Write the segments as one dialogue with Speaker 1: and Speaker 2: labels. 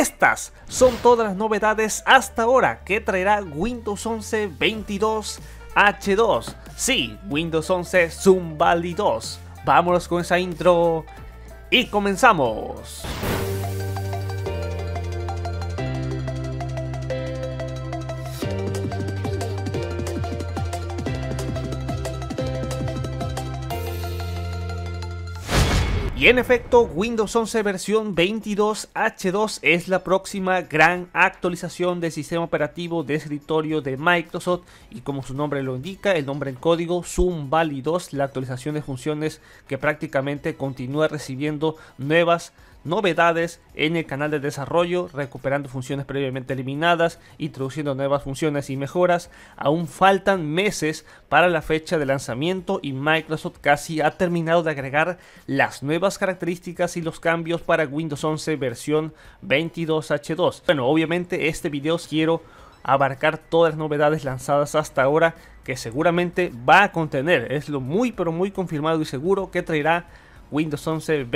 Speaker 1: Estas son todas las novedades hasta ahora que traerá Windows 11 22 H2. Sí, Windows 11 Zumbali 2. Vámonos con esa intro y comenzamos. Y en efecto, Windows 11 versión 22H2 es la próxima gran actualización del sistema operativo de escritorio de Microsoft y como su nombre lo indica, el nombre en código Zoom Valley 2, la actualización de funciones que prácticamente continúa recibiendo nuevas novedades en el canal de desarrollo, recuperando funciones previamente eliminadas, introduciendo nuevas funciones y mejoras. Aún faltan meses para la fecha de lanzamiento y Microsoft casi ha terminado de agregar las nuevas características y los cambios para Windows 11 versión 22H2. Bueno, obviamente este video quiero abarcar todas las novedades lanzadas hasta ahora que seguramente va a contener, es lo muy pero muy confirmado y seguro que traerá Windows 11 22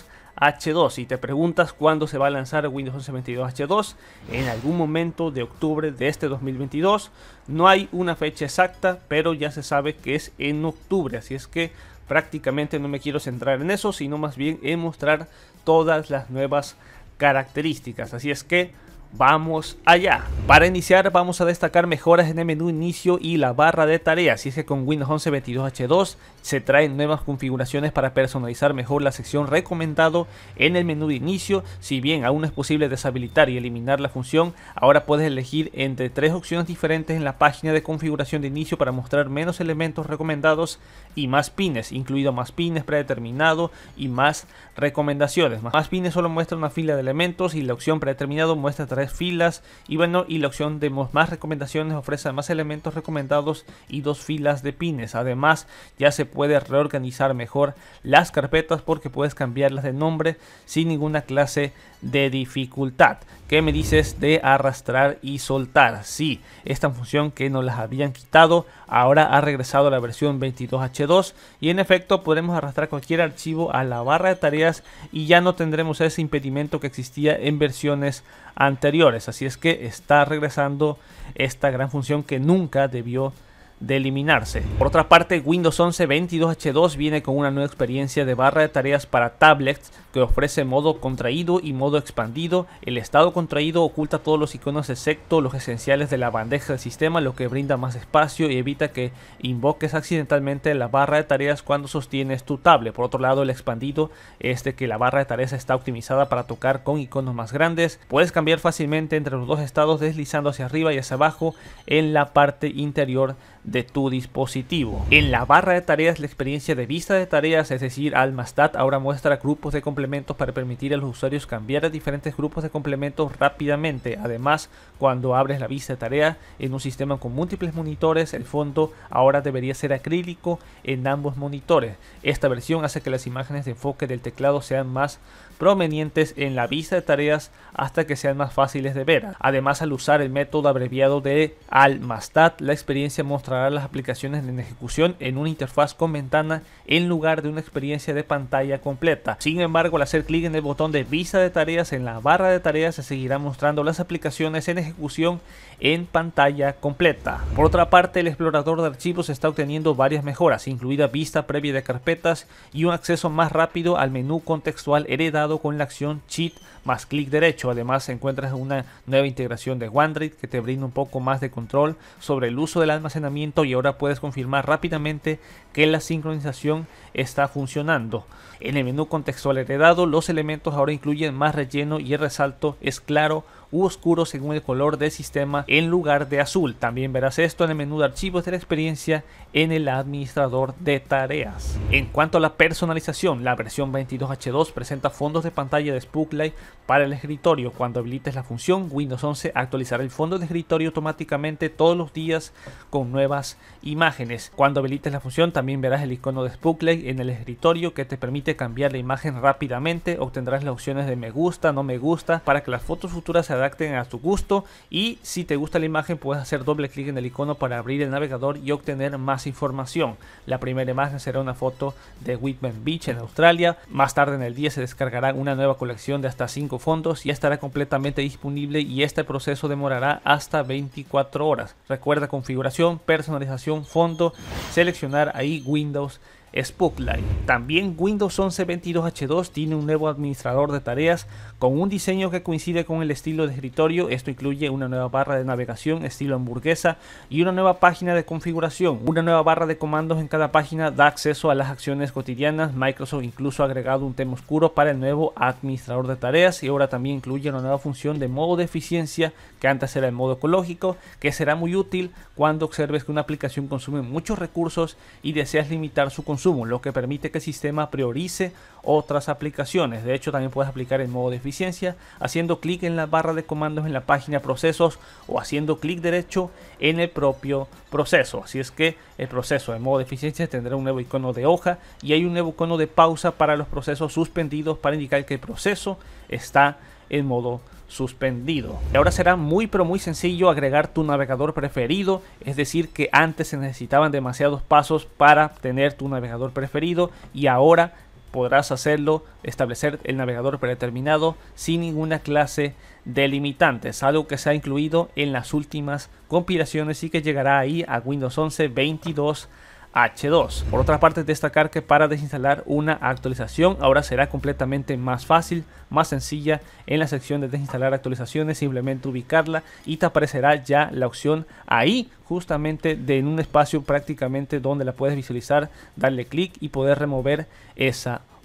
Speaker 1: h 2 H2 y te preguntas cuándo se va a lanzar Windows 11 22 H2 en algún momento de octubre de este 2022 no hay una fecha exacta pero ya se sabe que es en octubre así es que prácticamente no me quiero centrar en eso sino más bien en mostrar todas las nuevas características así es que Vamos allá. Para iniciar vamos a destacar mejoras en el menú inicio y la barra de tareas. Y es que con Windows 11 22H2 se traen nuevas configuraciones para personalizar mejor la sección recomendado en el menú de inicio. Si bien aún es posible deshabilitar y eliminar la función, ahora puedes elegir entre tres opciones diferentes en la página de configuración de inicio para mostrar menos elementos recomendados y más pines, incluido más pines predeterminado y más recomendaciones. Más pines solo muestra una fila de elementos y la opción predeterminado muestra tres filas. Y bueno, y la opción de más recomendaciones ofrece más elementos recomendados y dos filas de pines. Además, ya se puede reorganizar mejor las carpetas porque puedes cambiarlas de nombre sin ninguna clase de dificultad. ¿Qué me dices de arrastrar y soltar? Sí, esta función que nos las habían quitado ahora ha regresado a la versión 22H2 y en efecto podemos arrastrar cualquier archivo a la barra de tareas y ya no tendremos ese impedimento que existía en versiones anteriores Así es que está regresando esta gran función que nunca debió de eliminarse. Por otra parte, Windows 11 22H2 viene con una nueva experiencia de barra de tareas para tablets que ofrece modo contraído y modo expandido. El estado contraído oculta todos los iconos excepto los esenciales de la bandeja del sistema, lo que brinda más espacio y evita que invoques accidentalmente la barra de tareas cuando sostienes tu tablet. Por otro lado, el expandido es de que la barra de tareas está optimizada para tocar con iconos más grandes. Puedes cambiar fácilmente entre los dos estados deslizando hacia arriba y hacia abajo en la parte interior de tu dispositivo. En la barra de tareas, la experiencia de vista de tareas, es decir, Almastat, ahora muestra grupos de complementos para permitir a los usuarios cambiar a diferentes grupos de complementos rápidamente. Además, cuando abres la vista de tareas en un sistema con múltiples monitores, el fondo ahora debería ser acrílico en ambos monitores. Esta versión hace que las imágenes de enfoque del teclado sean más provenientes en la vista de tareas hasta que sean más fáciles de ver. Además, al usar el método abreviado de Almastat, la experiencia muestra las aplicaciones en ejecución en una interfaz con ventana en lugar de una experiencia de pantalla completa. Sin embargo, al hacer clic en el botón de vista de tareas en la barra de tareas se seguirá mostrando las aplicaciones en ejecución en pantalla completa. Por otra parte, el explorador de archivos está obteniendo varias mejoras, incluida vista previa de carpetas y un acceso más rápido al menú contextual heredado con la acción Cheat más clic derecho. Además, encuentras una nueva integración de OneDrive que te brinda un poco más de control sobre el uso del almacenamiento y ahora puedes confirmar rápidamente que la sincronización está funcionando. En el menú contextual heredado los elementos ahora incluyen más relleno y el resalto es claro u oscuro según el color del sistema en lugar de azul. También verás esto en el menú de archivos de la experiencia en el administrador de tareas. En cuanto a la personalización, la versión 22H2 presenta fondos de pantalla de Spooklight para el escritorio. Cuando habilites la función, Windows 11 actualizará el fondo de escritorio automáticamente todos los días con nuevas imágenes. Cuando habilites la función también verás el icono de spookley en el escritorio que te permite cambiar la imagen rápidamente. Obtendrás las opciones de me gusta, no me gusta para que las fotos futuras se adapten a tu gusto y si te gusta la imagen puedes hacer doble clic en el icono para abrir el navegador y obtener más información. La primera imagen será una foto de Whitman Beach en Australia. Más tarde en el día se descargará una nueva colección de hasta 5 fondos y estará completamente disponible y este proceso demorará hasta 24 horas. Recuerda configuración, personal personalización, fondo, seleccionar ahí Windows Spooklight. También Windows 11 22H2 tiene un nuevo administrador de tareas con un diseño que coincide con el estilo de escritorio. Esto incluye una nueva barra de navegación estilo hamburguesa y una nueva página de configuración. Una nueva barra de comandos en cada página da acceso a las acciones cotidianas. Microsoft incluso ha agregado un tema oscuro para el nuevo administrador de tareas y ahora también incluye una nueva función de modo de eficiencia que antes era el modo ecológico, que será muy útil cuando observes que una aplicación consume muchos recursos y deseas limitar su consumo lo que permite que el sistema priorice otras aplicaciones. De hecho, también puedes aplicar el modo de eficiencia haciendo clic en la barra de comandos en la página procesos o haciendo clic derecho en el propio proceso. Así es que el proceso en modo de eficiencia tendrá un nuevo icono de hoja y hay un nuevo icono de pausa para los procesos suspendidos para indicar que el proceso está en modo suspendido. Ahora será muy pero muy sencillo agregar tu navegador preferido, es decir que antes se necesitaban demasiados pasos para tener tu navegador preferido y ahora podrás hacerlo, establecer el navegador predeterminado sin ninguna clase de limitantes, algo que se ha incluido en las últimas compilaciones y que llegará ahí a Windows 11 22 H2. Por otra parte, destacar que para desinstalar una actualización ahora será completamente más fácil, más sencilla. En la sección de desinstalar actualizaciones, simplemente ubicarla y te aparecerá ya la opción ahí, justamente de en un espacio prácticamente donde la puedes visualizar, darle clic y poder remover esa opción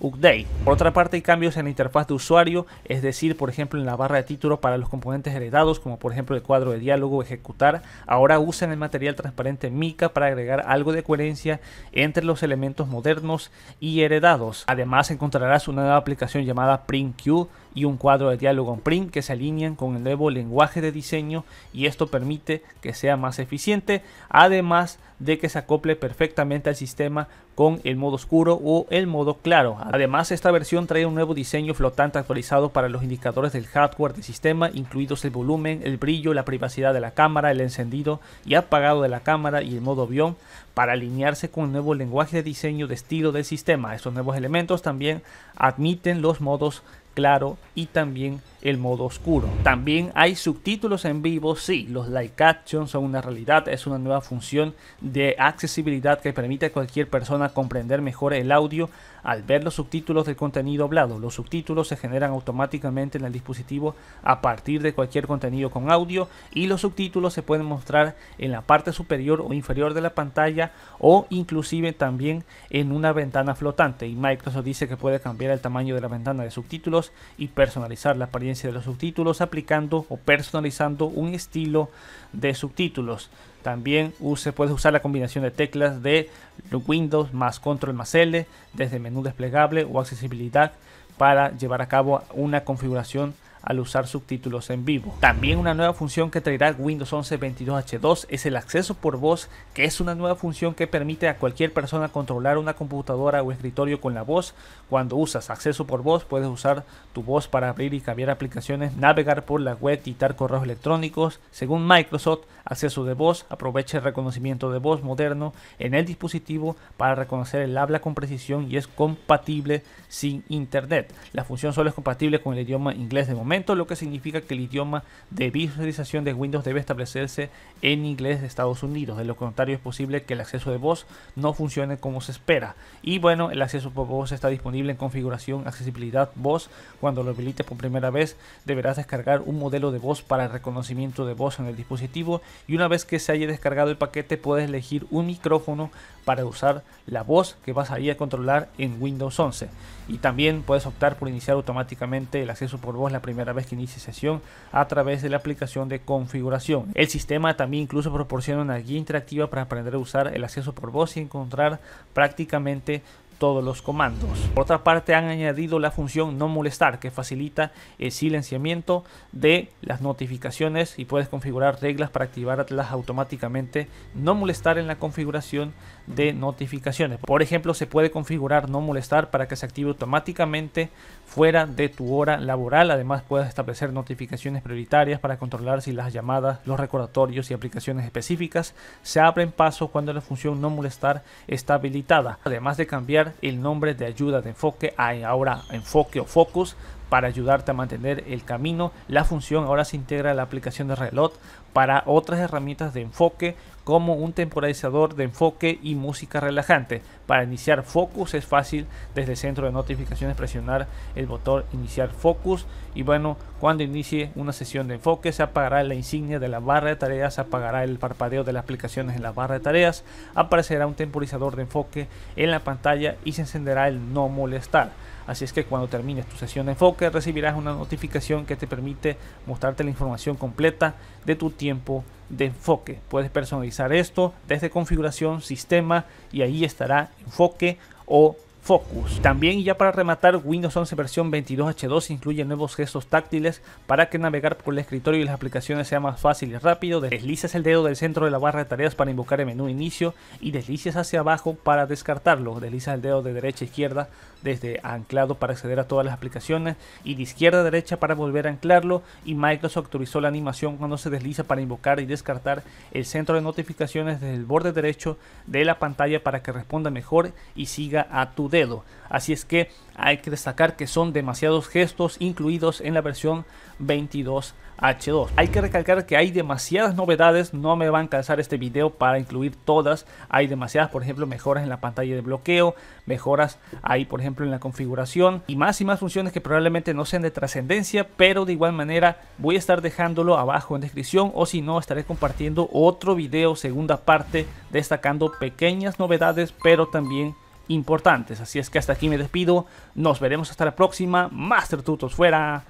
Speaker 1: por otra parte hay cambios en la interfaz de usuario, es decir, por ejemplo en la barra de título para los componentes heredados, como por ejemplo el cuadro de diálogo ejecutar, ahora usan el material transparente mica para agregar algo de coherencia entre los elementos modernos y heredados. Además encontrarás una nueva aplicación llamada PrintQ y un cuadro de diálogo en print que se alinean con el nuevo lenguaje de diseño y esto permite que sea más eficiente, además de que se acople perfectamente al sistema con el modo oscuro o el modo claro. Además, esta versión trae un nuevo diseño flotante actualizado para los indicadores del hardware del sistema, incluidos el volumen, el brillo, la privacidad de la cámara, el encendido y apagado de la cámara y el modo avión para alinearse con el nuevo lenguaje de diseño de estilo del sistema. Estos nuevos elementos también admiten los modos claro y también el modo oscuro. También hay subtítulos en vivo, sí, los live captions son una realidad, es una nueva función de accesibilidad que permite a cualquier persona comprender mejor el audio al ver los subtítulos del contenido hablado. Los subtítulos se generan automáticamente en el dispositivo a partir de cualquier contenido con audio y los subtítulos se pueden mostrar en la parte superior o inferior de la pantalla o inclusive también en una ventana flotante y Microsoft dice que puede cambiar el tamaño de la ventana de subtítulos y personalizar la apariencia de los subtítulos aplicando o personalizando un estilo de subtítulos. También se puede usar la combinación de teclas de Windows más Control más L desde menú desplegable o accesibilidad para llevar a cabo una configuración al usar subtítulos en vivo. También una nueva función que traerá Windows 11 22H2 es el acceso por voz, que es una nueva función que permite a cualquier persona controlar una computadora o escritorio con la voz. Cuando usas acceso por voz, puedes usar tu voz para abrir y cambiar aplicaciones, navegar por la web, quitar correos electrónicos. Según Microsoft, acceso de voz, aprovecha el reconocimiento de voz moderno en el dispositivo para reconocer el habla con precisión y es compatible sin internet. La función solo es compatible con el idioma inglés de momento, lo que significa que el idioma de visualización de Windows debe establecerse en inglés de Estados Unidos. De lo contrario es posible que el acceso de voz no funcione como se espera. Y bueno, el acceso por voz está disponible en configuración accesibilidad voz. Cuando lo habilites por primera vez deberás descargar un modelo de voz para el reconocimiento de voz en el dispositivo y una vez que se haya descargado el paquete puedes elegir un micrófono para usar la voz que vas a ir a controlar en Windows 11 y también puedes optar por iniciar automáticamente el acceso por voz la primera vez que inicies sesión a través de la aplicación de configuración. El sistema también incluso proporciona una guía interactiva para aprender a usar el acceso por voz y encontrar prácticamente todos los comandos. Por otra parte han añadido la función no molestar que facilita el silenciamiento de las notificaciones y puedes configurar reglas para activarlas automáticamente. No molestar en la configuración de notificaciones. Por ejemplo se puede configurar no molestar para que se active automáticamente fuera de tu hora laboral. Además, puedes establecer notificaciones prioritarias para controlar si las llamadas, los recordatorios y aplicaciones específicas se abren paso cuando la función no molestar está habilitada. Además de cambiar el nombre de ayuda de enfoque a ahora enfoque o focus para ayudarte a mantener el camino. La función ahora se integra a la aplicación de reloj para otras herramientas de enfoque como un temporizador de enfoque y música relajante. Para iniciar Focus es fácil desde el centro de notificaciones presionar el botón iniciar Focus y bueno, cuando inicie una sesión de enfoque se apagará la insignia de la barra de tareas, se apagará el parpadeo de las aplicaciones en la barra de tareas, aparecerá un temporizador de enfoque en la pantalla y se encenderá el no molestar. Así es que cuando termines tu sesión de enfoque recibirás una notificación que te permite mostrarte la información completa de tu tiempo de enfoque. Puedes personalizar esto desde configuración, sistema y ahí estará enfoque o Focus. También ya para rematar, Windows 11 versión 22H2 incluye nuevos gestos táctiles para que navegar por el escritorio y las aplicaciones sea más fácil y rápido. Deslizas el dedo del centro de la barra de tareas para invocar el menú inicio y deslices hacia abajo para descartarlo. Deslizas el dedo de derecha a izquierda desde anclado para acceder a todas las aplicaciones y de izquierda a derecha para volver a anclarlo y Microsoft actualizó la animación cuando se desliza para invocar y descartar el centro de notificaciones desde el borde derecho de la pantalla para que responda mejor y siga a tu dedo. Así es que hay que destacar que son demasiados gestos incluidos en la versión 22H2. Hay que recalcar que hay demasiadas novedades, no me van a alcanzar este video para incluir todas. Hay demasiadas, por ejemplo, mejoras en la pantalla de bloqueo, mejoras ahí, por ejemplo, en la configuración y más y más funciones que probablemente no sean de trascendencia, pero de igual manera voy a estar dejándolo abajo en descripción o si no estaré compartiendo otro video, segunda parte, destacando pequeñas novedades, pero también importantes. Así es que hasta aquí me despido. Nos veremos hasta la próxima. Master Tutos fuera.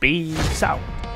Speaker 1: Peace out.